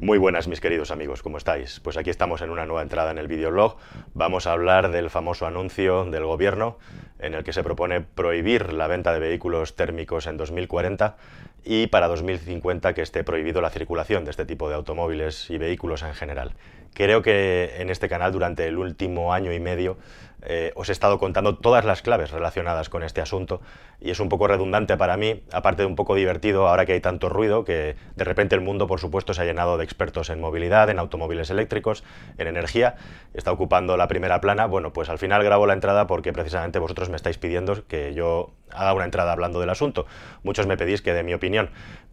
Muy buenas mis queridos amigos, ¿cómo estáis? Pues aquí estamos en una nueva entrada en el videoblog. Vamos a hablar del famoso anuncio del gobierno en el que se propone prohibir la venta de vehículos térmicos en 2040 y para 2050 que esté prohibido la circulación de este tipo de automóviles y vehículos en general. Creo que en este canal durante el último año y medio eh, os he estado contando todas las claves relacionadas con este asunto y es un poco redundante para mí, aparte de un poco divertido ahora que hay tanto ruido, que de repente el mundo, por supuesto, se ha llenado de expertos en movilidad, en automóviles eléctricos, en energía, está ocupando la primera plana, bueno, pues al final grabo la entrada porque precisamente vosotros me estáis pidiendo que yo haga una entrada hablando del asunto. Muchos me pedís que dé mi opinión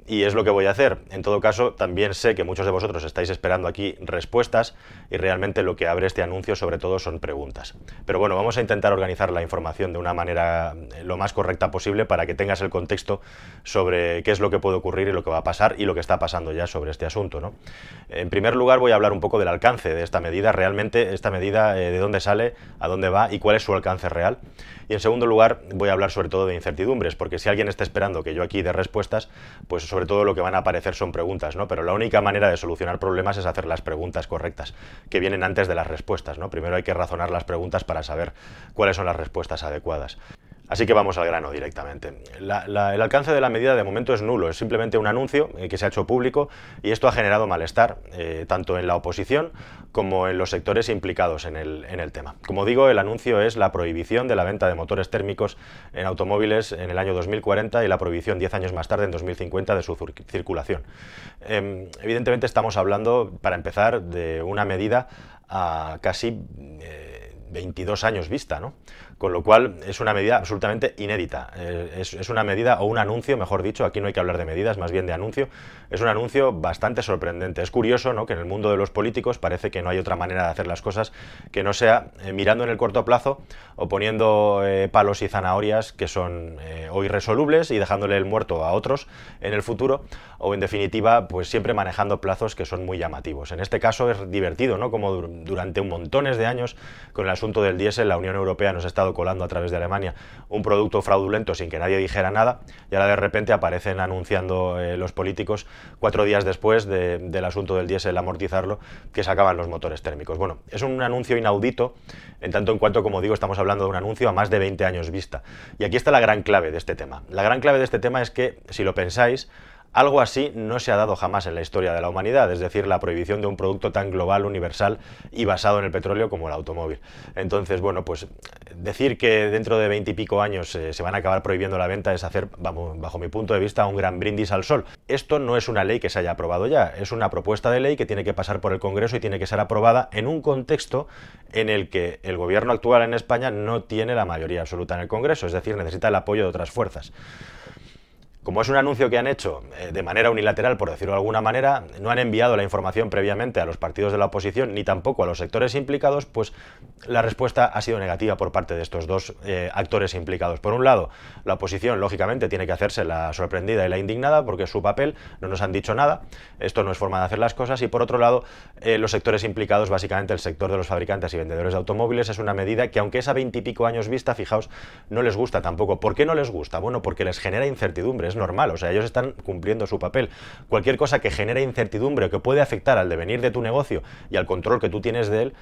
y es lo que voy a hacer. En todo caso, también sé que muchos de vosotros estáis esperando aquí respuestas y realmente lo que abre este anuncio sobre todo son preguntas. Pero bueno, vamos a intentar organizar la información de una manera eh, lo más correcta posible para que tengas el contexto sobre qué es lo que puede ocurrir y lo que va a pasar y lo que está pasando ya sobre este asunto. ¿no? En primer lugar, voy a hablar un poco del alcance de esta medida, realmente esta medida, eh, de dónde sale, a dónde va y cuál es su alcance real. Y en segundo lugar, voy a hablar sobre todo de incertidumbres, porque si alguien está esperando que yo aquí dé respuestas, pues sobre todo lo que van a aparecer son preguntas, ¿no? Pero la única manera de solucionar problemas es hacer las preguntas correctas, que vienen antes de las respuestas, ¿no? Primero hay que razonar las preguntas para saber cuáles son las respuestas adecuadas. Así que vamos al grano directamente. el alcance de la medida de momento es nulo, es simplemente un anuncio eh, que se ha hecho público y esto ha generado malestar eh, tanto en la oposición como en los sectores implicados en el, tema. Como digo, el anuncio es la prohibición de la venta de motores térmicos en automóviles en el año 2040 y la prohibición 10 años más tarde, en 2050, de su circulación. Em, evidentemente estamos hablando, para empezar, de una medida a casi... 22 eh, años vista, ¿no? con lo cual es una medida absolutamente inédita. Eh, es, una medida o un anuncio, mejor dicho, aquí no hay que hablar de medidas, más bien de anuncio, es un anuncio bastante sorprendente. Es curioso ¿no? que en el mundo de los políticos parece que no hay otra manera de hacer las cosas que no sea eh, mirando en el corto plazo o poniendo eh, palos y zanahorias que son o irresolubles y dejándole el muerto a otros en el futuro o en definitiva pues siempre manejando plazos que son muy llamativos. En este caso es divertido, ¿no? como durante un montones de años con el asunto del diésel la Unión Europea nos estado colando a través de Alemania un producto fraudulento sin que nadie dijera nada y ahora de repente aparecen anunciando eh, los políticos cuatro días después del asunto del diésel amortizarlo que se acaban los motores térmicos. Bueno, es un anuncio inaudito en tanto en cuanto, como digo, estamos hablando de un anuncio a más de 20 años vista. Y aquí está la gran clave de este tema. La gran clave de este tema es que, si lo pensáis, algo así no se ha dado jamás en la historia de la humanidad, es decir, la prohibición de un producto tan global, universal y basado en el petróleo como el automóvil. Entonces, bueno, pues decir que dentro de veintipico años eh, se van a acabar prohibiendo la venta es hacer, vamos, bajo mi punto de vista, un gran brindis al sol. Esto no es una ley que se haya aprobado ya, es una propuesta de ley que tiene que pasar por el Congreso y tiene que ser aprobada en un contexto en el que el gobierno actual en España no tiene la mayoría absoluta en el Congreso, es decir, necesita el apoyo de otras fuerzas. Como es un anuncio que han hecho eh, de manera unilateral, por decirlo de alguna manera, no han enviado la información previamente a los partidos de la oposición ni tampoco a los sectores implicados, pues la respuesta ha sido negativa por parte de estos dos eh, actores implicados. Por un lado, la oposición, lógicamente, tiene que hacerse la sorprendida y la indignada porque su papel no nos han dicho nada, esto no es forma de hacer las cosas, y por otro lado, eh, los sectores implicados, básicamente el sector de los fabricantes y vendedores de automóviles, es una medida que aunque es a veintipico años vista, fijaos, no les gusta tampoco. ¿Por qué no les gusta? Bueno, porque les genera incertidumbre normal, o sea, ellos están cumpliendo su papel. Cualquier cosa que genere incertidumbre o que puede afectar al devenir de tu negocio y al control que tú tienes de él,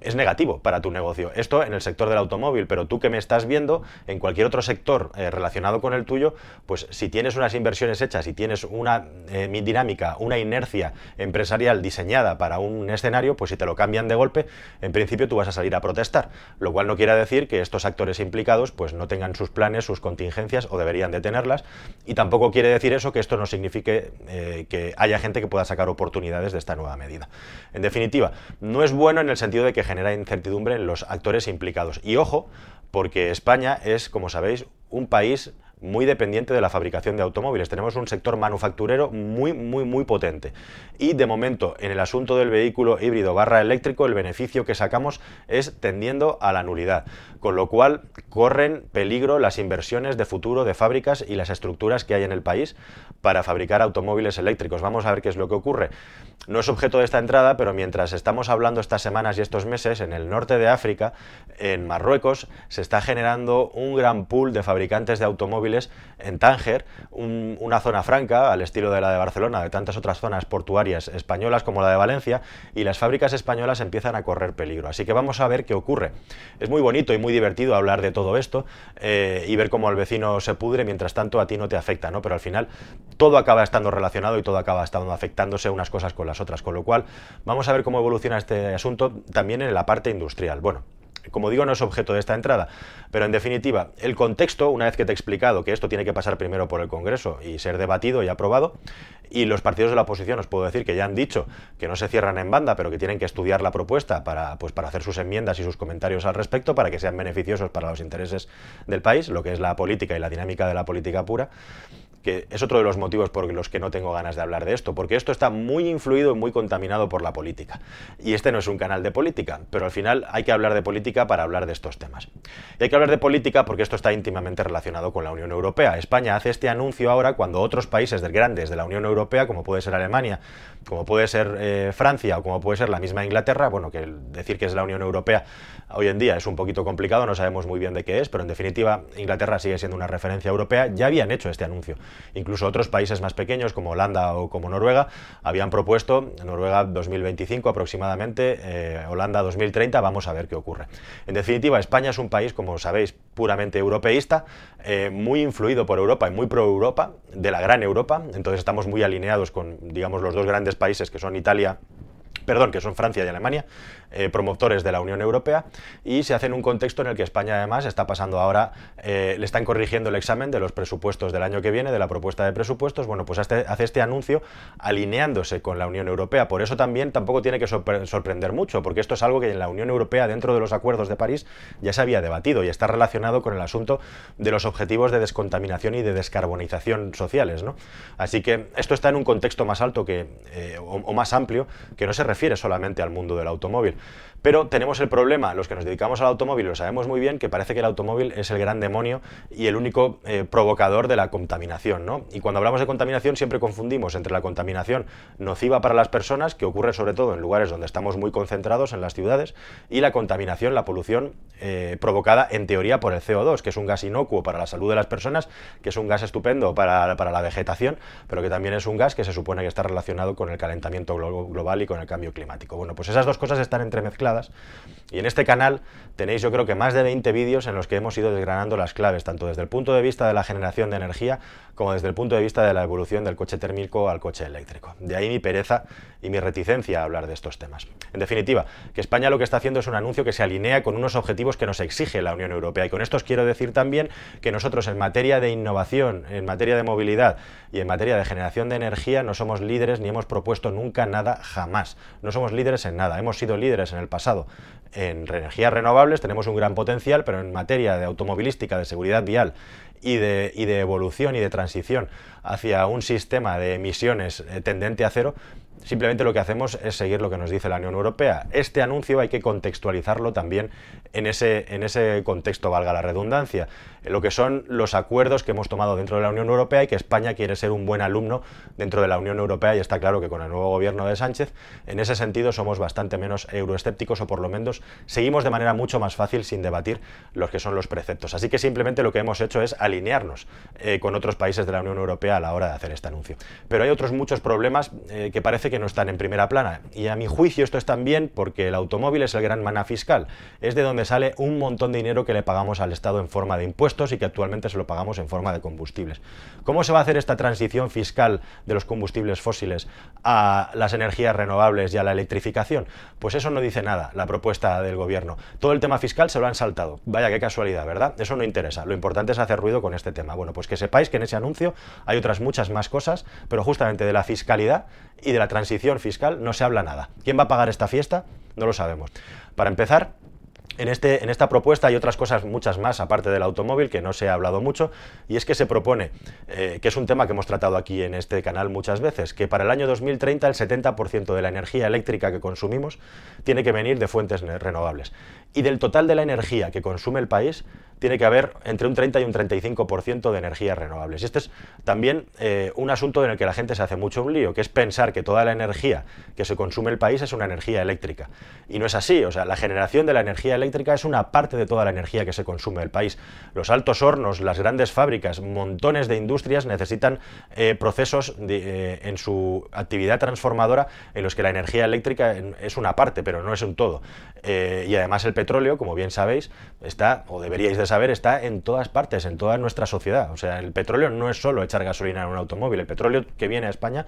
es negativo para tu negocio. Esto en el sector del automóvil, pero tú que me estás viendo, en cualquier otro sector eh, relacionado con el tuyo, pues si tienes unas inversiones hechas y tienes una eh, dinámica, una inercia empresarial diseñada para un escenario, pues si te lo cambian de golpe, en principio tú vas a salir a protestar. Lo cual no quiere decir que estos actores implicados pues no tengan sus planes, sus contingencias o deberían de tenerlas. Y tampoco quiere decir eso que esto no signifique eh, que haya gente que pueda sacar oportunidades de esta nueva medida. En definitiva, no es bueno en el sentido de que que genera incertidumbre en los actores implicados. Y ojo, porque España es, como sabéis, un país muy dependiente de la fabricación de automóviles. Tenemos un sector manufacturero muy, muy, muy potente. Y de momento, en el asunto del vehículo híbrido barra eléctrico, el beneficio que sacamos es tendiendo a la nulidad. Con lo cual, corren peligro las inversiones de futuro de fábricas y las estructuras que hay en el país para fabricar automóviles eléctricos. Vamos a ver qué es lo que ocurre. No es objeto de esta entrada, pero mientras estamos hablando estas semanas y estos meses, en el norte de África, en Marruecos, se está generando un gran pool de fabricantes de automóviles en Tánger, una zona franca al estilo de la de Barcelona, de tantas otras zonas portuarias españolas como la de Valencia, y las fábricas españolas empiezan a correr peligro. Así que vamos a ver qué ocurre. Es muy bonito y muy divertido hablar de todo esto eh, y ver cómo el vecino se pudre, mientras tanto a ti no te afecta, ¿no? Pero al final todo acaba estando relacionado y todo acaba estando afectándose unas cosas con las otras, con lo cual vamos a ver cómo evoluciona este asunto también en la parte industrial. Bueno, como digo, no es objeto de esta entrada, pero en definitiva, el contexto, una vez que te he explicado que esto tiene que pasar primero por el Congreso y ser debatido y aprobado, y los partidos de la oposición, os puedo decir que ya han dicho que no se cierran en banda, pero que tienen que estudiar la propuesta para, pues, para hacer sus enmiendas y sus comentarios al respecto, para que sean beneficiosos para los intereses del país, lo que es la política y la dinámica de la política pura que es otro de los motivos por los que no tengo ganas de hablar de esto, porque esto está muy influido y muy contaminado por la política. Y este no es un canal de política, pero al final hay que hablar de política para hablar de estos temas. Y hay que hablar de política porque esto está íntimamente relacionado con la Unión Europea. España hace este anuncio ahora cuando otros países grandes de la Unión Europea, como puede ser Alemania, como puede ser eh, Francia o como puede ser la misma Inglaterra, bueno, que decir que es la Unión Europea hoy en día es un poquito complicado, no sabemos muy bien de qué es, pero en definitiva Inglaterra sigue siendo una referencia europea, ya habían hecho este anuncio. Incluso otros países más pequeños como Holanda o como Noruega habían propuesto Noruega 2025 aproximadamente, eh, Holanda 2030, vamos a ver qué ocurre. En definitiva, España es un país, como sabéis, puramente europeísta, eh, muy influido por Europa y muy pro Europa, de la gran Europa, entonces estamos muy alineados con, digamos, los dos grandes países que son Italia perdón, que son Francia y Alemania, eh, promotores de la Unión Europea, y se hace en un contexto en el que España además está pasando ahora, eh, le están corrigiendo el examen de los presupuestos del año que viene, de la propuesta de presupuestos, bueno, pues hace, este anuncio alineándose con la Unión Europea, por eso también tampoco tiene que sorprender mucho, porque esto es algo que en la Unión Europea, dentro de los acuerdos de París, ya se había debatido y está relacionado con el asunto de los objetivos de descontaminación y de descarbonización sociales, ¿no? Así que esto está en un contexto más alto que, eh, o, más amplio, que no se refiere refiere solamente al mundo del automóvil. Pero tenemos el problema, los que nos dedicamos al automóvil lo sabemos muy bien, que parece que el automóvil es el gran demonio y el único eh, provocador de la contaminación. ¿no? Y cuando hablamos de contaminación siempre confundimos entre la contaminación nociva para las personas, que ocurre sobre todo en lugares donde estamos muy concentrados, en las ciudades, y la contaminación, la polución eh, provocada en teoría por el CO2, que es un gas inocuo para la salud de las personas, que es un gas estupendo para, para la vegetación, pero que también es un gas que se supone que está relacionado con el calentamiento global y con el cambio climático. Bueno, pues esas dos cosas están entremezcladas y en este canal tenéis yo creo que más de 20 vídeos en los que hemos ido desgranando las claves, tanto desde el punto de vista de la generación de energía como desde el punto de vista de la evolución del coche térmico al coche eléctrico. De ahí mi pereza y mi reticencia a hablar de estos temas. En definitiva, que España lo que está haciendo es un anuncio que se alinea con unos objetivos que nos exige la Unión Europea. Y con esto os quiero decir también que nosotros en materia de innovación, en materia de movilidad y en materia de generación de energía no somos líderes ni hemos propuesto nunca nada jamás. No somos líderes en nada. Hemos sido líderes en el pasado en energías renovables tenemos un gran potencial, pero en materia de automovilística, de seguridad vial y de evolución y de transición hacia un sistema de emisiones eh, tendente a cero, Simplemente lo que hacemos es seguir lo que nos dice la Unión Europea. Este anuncio hay que contextualizarlo también en ese, en ese contexto, valga la redundancia, lo que son los acuerdos que hemos tomado dentro de la Unión Europea y que España quiere ser un buen alumno dentro de la Unión Europea y está claro que con el nuevo gobierno de Sánchez, en ese sentido somos bastante menos euroescépticos o por lo menos seguimos de manera mucho más fácil sin debatir los que son los preceptos. Así que simplemente lo que hemos hecho es alinearnos eh, con otros países de la Unión Europea a la hora de hacer este anuncio. Pero hay otros muchos problemas eh, que parecen que no están en primera plana. Y a mi juicio esto es también porque el automóvil es el gran maná fiscal. Es de donde sale un montón de dinero que le pagamos al Estado en forma de impuestos y que actualmente se lo pagamos en forma de combustibles. ¿Cómo se va a hacer esta transición fiscal de los combustibles fósiles a las energías renovables y a la electrificación? Pues eso no dice nada la propuesta del gobierno. Todo el tema fiscal se lo han saltado. Vaya, qué casualidad, ¿verdad? Eso no interesa. Lo importante es hacer ruido con este tema. Bueno, pues que sepáis que en ese anuncio hay otras muchas más cosas, pero justamente de la fiscalidad y de la transición fiscal no se habla nada. ¿Quién va a pagar esta fiesta? No lo sabemos. Para empezar, en, este, en, esta propuesta hay otras cosas, muchas más, aparte del automóvil, que no se ha hablado mucho, y es que se propone, eh, que es un tema que hemos tratado aquí en este canal muchas veces, que para el año 2030 el 70% de la energía eléctrica que consumimos tiene que venir de fuentes renovables y del total de la energía que consume el país tiene que haber entre un 30 y un 35% de energías renovables. Y este es también eh, un asunto en el que la gente se hace mucho un lío, que es pensar que toda la energía que se consume el país es una energía eléctrica. Y no es así, o sea, la generación de la energía eléctrica es una parte de toda la energía que se consume el país. Los altos hornos, las grandes fábricas, montones de industrias necesitan eh, procesos eh, en su actividad transformadora en los que la energía eléctrica es una parte, pero no es un todo. y además el petróleo, como bien sabéis, está, o deberíais de saber, está en todas partes, en toda nuestra sociedad. O sea, el petróleo no es solo echar gasolina en un automóvil, el petróleo que viene a España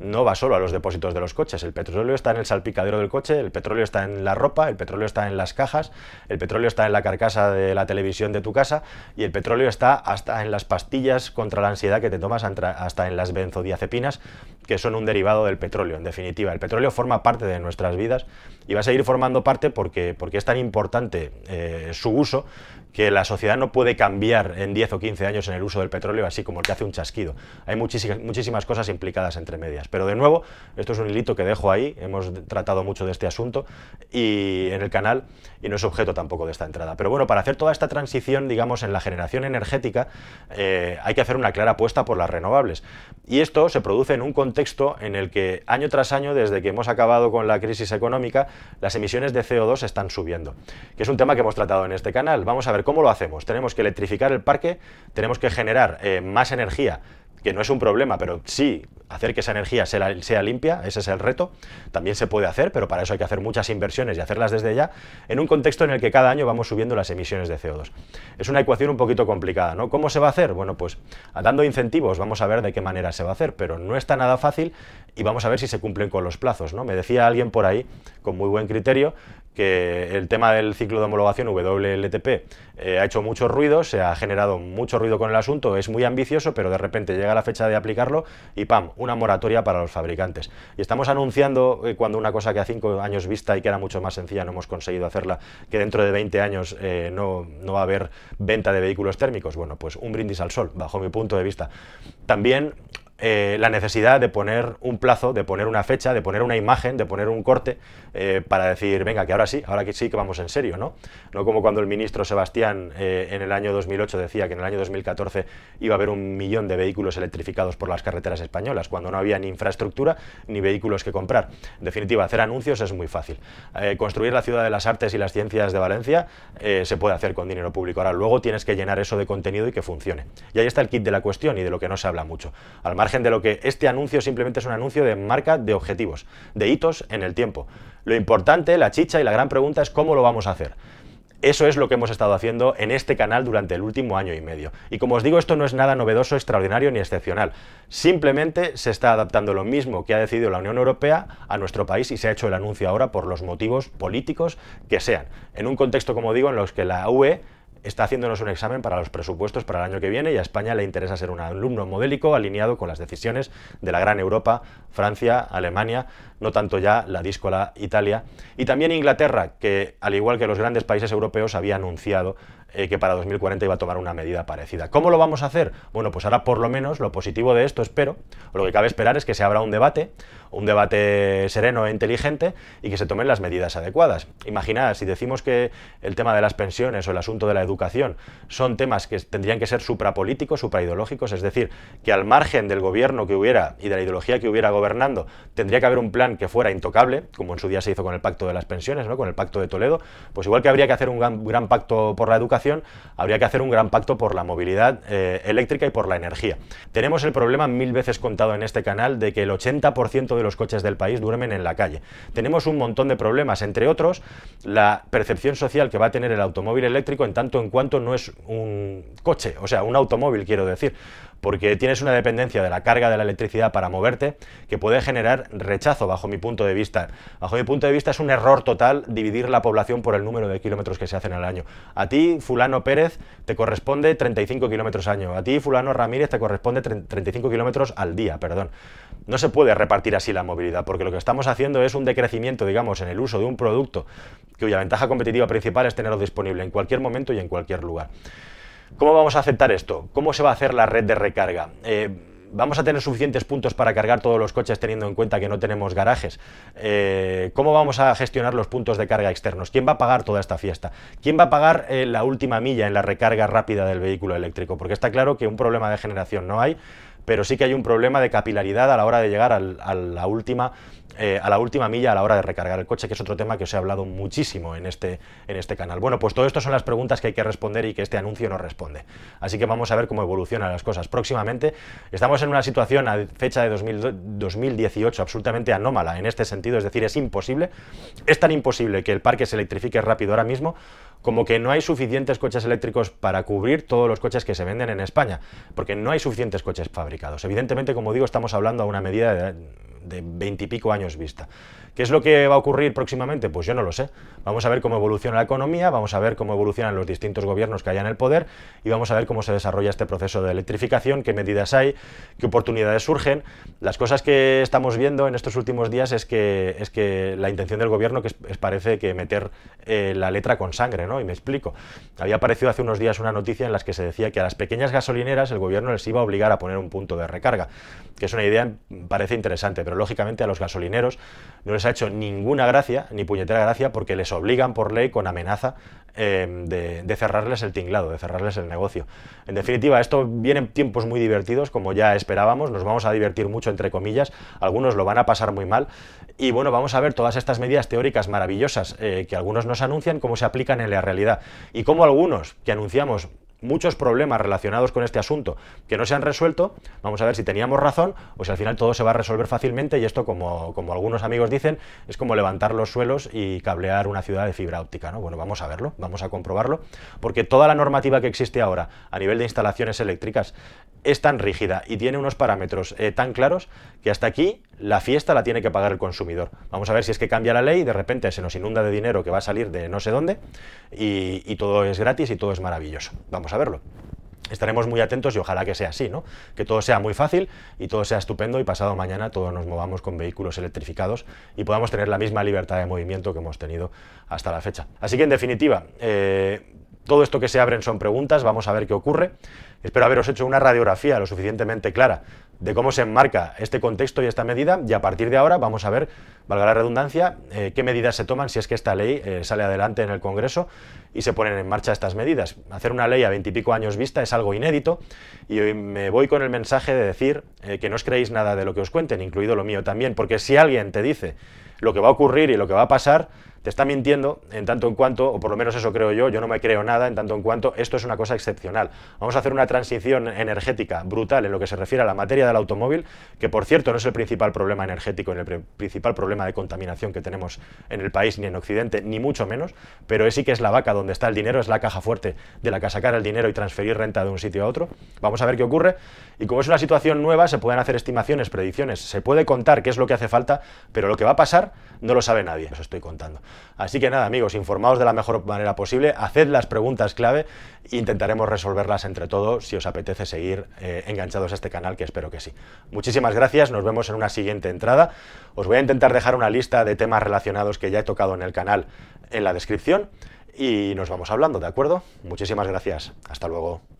no va solo a los depósitos de los coches. El petróleo está en el salpicadero del coche, el petróleo está en la ropa, el petróleo está en las cajas, el petróleo está en la carcasa de la televisión de tu casa y el petróleo está hasta en las pastillas contra la ansiedad que te tomas, hasta en las benzodiazepinas, que son un derivado del petróleo. En definitiva, el petróleo forma parte de nuestras vidas y va a seguir formando parte porque, porque es tan importante eh, su uso que la sociedad no puede cambiar en 10 o 15 años en el uso del petróleo, así como el que hace un chasquido. Hay muchísimas, cosas implicadas entre medias. Pero de nuevo, esto es un hilito que dejo ahí, hemos tratado mucho de este asunto y en el canal y no es objeto tampoco de esta entrada. Pero bueno, para hacer toda esta transición, digamos, en la generación energética, eh, hay que hacer una clara apuesta por las renovables. Y esto se produce en un contexto en el que año tras año, desde que hemos acabado con la crisis económica, las emisiones de CO2 están subiendo, que es un tema que hemos tratado en este canal. Vamos a ¿cómo lo hacemos? Tenemos que electrificar el parque, tenemos que generar eh, más energía que no es un problema, pero sí hacer que esa energía sea, limpia, ese es el reto, también se puede hacer, pero para eso hay que hacer muchas inversiones y hacerlas desde ya, en un contexto en el que cada año vamos subiendo las emisiones de CO2. Es una ecuación un poquito complicada, ¿no? ¿Cómo se va a hacer? Bueno, pues dando incentivos, vamos a ver de qué manera se va a hacer, pero no está nada fácil y vamos a ver si se cumplen con los plazos, ¿no? Me decía alguien por ahí, con muy buen criterio, que el tema del ciclo de homologación WLTP eh, ha hecho mucho ruido, se ha generado mucho ruido con el asunto, es muy ambicioso, pero de repente llega la fecha de aplicarlo y ¡pam! una moratoria para los fabricantes. Y estamos anunciando eh, cuando una cosa que a cinco años vista y que era mucho más sencilla no hemos conseguido hacerla, que dentro de 20 años eh, no, no va a haber venta de vehículos térmicos. Bueno, pues un brindis al sol, bajo mi punto de vista. También eh, la necesidad de poner un plazo, de poner una fecha, de poner una imagen, de poner un corte eh, para decir, venga, que ahora sí, ahora que sí que vamos en serio, ¿no? No como cuando el ministro Sebastián eh, en el año 2008 decía que en el año 2014 iba a haber un millón de vehículos electrificados por las carreteras españolas, cuando no había ni infraestructura ni vehículos que comprar. En definitiva, hacer anuncios es muy fácil. construir la ciudad de las artes y las ciencias de Valencia se puede hacer con dinero público. Ahora luego tienes que llenar eso de contenido y que funcione. Y ahí está el kit de la cuestión y de lo que no se habla mucho. Al de lo que este anuncio simplemente es un anuncio de marca de objetivos, de hitos en el tiempo. Lo importante, la chicha y la gran pregunta es cómo lo vamos a hacer. Eso es lo que hemos estado haciendo en este canal durante el último año y medio. Y como os digo, esto no es nada novedoso, extraordinario ni excepcional. Simplemente se está adaptando lo mismo que ha decidido la Unión Europea a nuestro país y se ha hecho el anuncio ahora por los motivos políticos que sean. En un contexto, como digo, en los que la UE está haciéndonos un examen para los presupuestos para el año que viene y a España le interesa ser un alumno modélico alineado con las decisiones de la gran Europa Francia, Alemania, no tanto ya la díscola Italia, y también Inglaterra, que al igual que los grandes países europeos había anunciado eh, que para 2040 iba a tomar una medida parecida. ¿Cómo lo vamos a hacer? Bueno, pues ahora por lo menos lo positivo de esto, espero, lo que cabe esperar es que se abra un debate, un debate sereno e inteligente y que se tomen las medidas adecuadas. Imagina, si decimos que el tema de las pensiones o el asunto de la educación son temas que tendrían que ser suprapolíticos, supraideológicos, es decir, que al margen del gobierno que hubiera y de la ideología que hubiera gobernando, tendría que haber un plan que fuera intocable, como en su día se hizo con el Pacto de las Pensiones, ¿no? con el Pacto de Toledo, pues igual que habría que hacer un gran, pacto por la educación, habría que hacer un gran pacto por la movilidad eh, eléctrica y por la energía. Tenemos el problema mil veces contado en este canal de que el 80% de los coches del país duermen en la calle. Tenemos un montón de problemas, entre otros, la percepción social que va a tener el automóvil eléctrico en tanto en cuanto no es un coche, o sea, un automóvil quiero decir porque tienes una dependencia de la carga de la electricidad para moverte que puede generar rechazo bajo mi punto de vista. Bajo mi punto de vista es un error total dividir la población por el número de kilómetros que se hacen al año. A ti, fulano Pérez, te corresponde 35 kilómetros al año. A ti, fulano Ramírez, te corresponde 35 kilómetros al día, perdón. No se puede repartir así la movilidad, porque lo que estamos haciendo es un decrecimiento, digamos, en el uso de un producto cuya ventaja competitiva principal es tenerlo disponible en cualquier momento y en cualquier lugar. ¿Cómo vamos a aceptar esto? ¿Cómo se va a hacer la red de recarga? Eh, ¿Vamos a tener suficientes puntos para cargar todos los coches teniendo en cuenta que no tenemos garajes? Eh, ¿Cómo vamos a gestionar los puntos de carga externos? ¿Quién va a pagar toda esta fiesta? ¿Quién va a pagar eh, la última milla en la recarga rápida del vehículo eléctrico? Porque está claro que un problema de generación no hay, pero sí que hay un problema de capilaridad a la hora de llegar a, la última, eh, a la última milla a la hora de recargar el coche, que es otro tema que os he hablado muchísimo en este, en este canal. Bueno, pues todo esto son las preguntas que hay que responder y que este anuncio no responde. Así que vamos a ver cómo evolucionan las cosas próximamente. Estamos en una situación a fecha de 2018 absolutamente anómala en este sentido, es decir, es imposible, es tan imposible que el parque se electrifique rápido ahora mismo como que no hay suficientes coches eléctricos para cubrir todos los coches que se venden en España, porque no hay suficientes coches fabricados. Evidentemente, como digo, estamos hablando a una medida de veintipico años vista. ¿Qué es lo que va a ocurrir próximamente? Pues yo no lo sé. Vamos a ver cómo evoluciona la economía, vamos a ver cómo evolucionan los distintos gobiernos que haya en el poder y vamos a ver cómo se desarrolla este proceso de electrificación, qué medidas hay, qué oportunidades surgen. Las cosas que estamos viendo en estos últimos días es que, es que la intención del gobierno que es, parece que meter eh, la letra con sangre, ¿no? Y me explico. Había aparecido hace unos días una noticia en la que se decía que a las pequeñas gasolineras el gobierno les iba a obligar a poner un punto de recarga, que es una idea, parece interesante, pero lógicamente a los gasolineros no les ha hecho ninguna gracia, ni puñetera gracia, porque les obligan por ley con amenaza eh, de, cerrarles el tinglado, de cerrarles el negocio. En definitiva, esto vienen tiempos muy divertidos, como ya esperábamos, nos vamos a divertir mucho, entre comillas, algunos lo van a pasar muy mal, y bueno, vamos a ver todas estas medidas teóricas maravillosas eh, que algunos nos anuncian, cómo se aplican en la realidad, y cómo algunos que anunciamos muchos problemas relacionados con este asunto que no se han resuelto, vamos a ver si teníamos razón o si al final todo se va a resolver fácilmente y esto, como, como algunos amigos dicen, es como levantar los suelos y cablear una ciudad de fibra óptica. ¿no? Bueno, vamos a verlo, vamos a comprobarlo, porque toda la normativa que existe ahora a nivel de instalaciones eléctricas es tan rígida y tiene unos parámetros eh, tan claros que hasta aquí la fiesta la tiene que pagar el consumidor. Vamos a ver si es que cambia la ley y de repente se nos inunda de dinero que va a salir de no sé dónde y, todo es gratis y todo es maravilloso. Vamos a verlo estaremos muy atentos y ojalá que sea así, ¿no? Que todo sea muy fácil y todo sea estupendo y pasado mañana todos nos movamos con vehículos electrificados y podamos tener la misma libertad de movimiento que hemos tenido hasta la fecha. Así que en definitiva, eh, todo esto que se abre son preguntas, vamos a ver qué ocurre. Espero haberos hecho una radiografía lo suficientemente clara de cómo se enmarca este contexto y esta medida y a partir de ahora vamos a ver, valga la redundancia, eh, qué medidas se toman si es que esta ley eh, sale adelante en el Congreso y se ponen en marcha estas medidas. Hacer una ley a veintipico años vista es algo inédito y hoy me voy con el mensaje de decir eh, que no os creéis nada de lo que os cuenten, incluido lo mío también, porque si alguien te dice lo que va a ocurrir y lo que va a pasar, te está mintiendo en tanto en cuanto, o por lo menos eso creo yo, yo no me creo nada en tanto en cuanto, esto es una cosa excepcional. Vamos a hacer una transición energética brutal en lo que se refiere a la materia del automóvil, que por cierto no es el principal problema energético, ni el principal problema de contaminación que tenemos en el país, ni en Occidente, ni mucho menos, pero sí que es la vaca donde está el dinero, es la caja fuerte de la que sacar el dinero y transferir renta de un sitio a otro. Vamos a ver qué ocurre. Y como es una situación nueva, se pueden hacer estimaciones, predicciones, se puede contar qué es lo que hace falta, pero lo que va a pasar no lo sabe nadie, os estoy contando. Así que nada, amigos, informaos de la mejor manera posible, haced las preguntas clave e intentaremos resolverlas entre todos si os apetece seguir eh, enganchados a este canal, que espero que sí. Muchísimas gracias, nos vemos en una siguiente entrada. Os voy a intentar dejar una lista de temas relacionados que ya he tocado en el canal en la descripción y nos vamos hablando, ¿de acuerdo? Muchísimas gracias, hasta luego.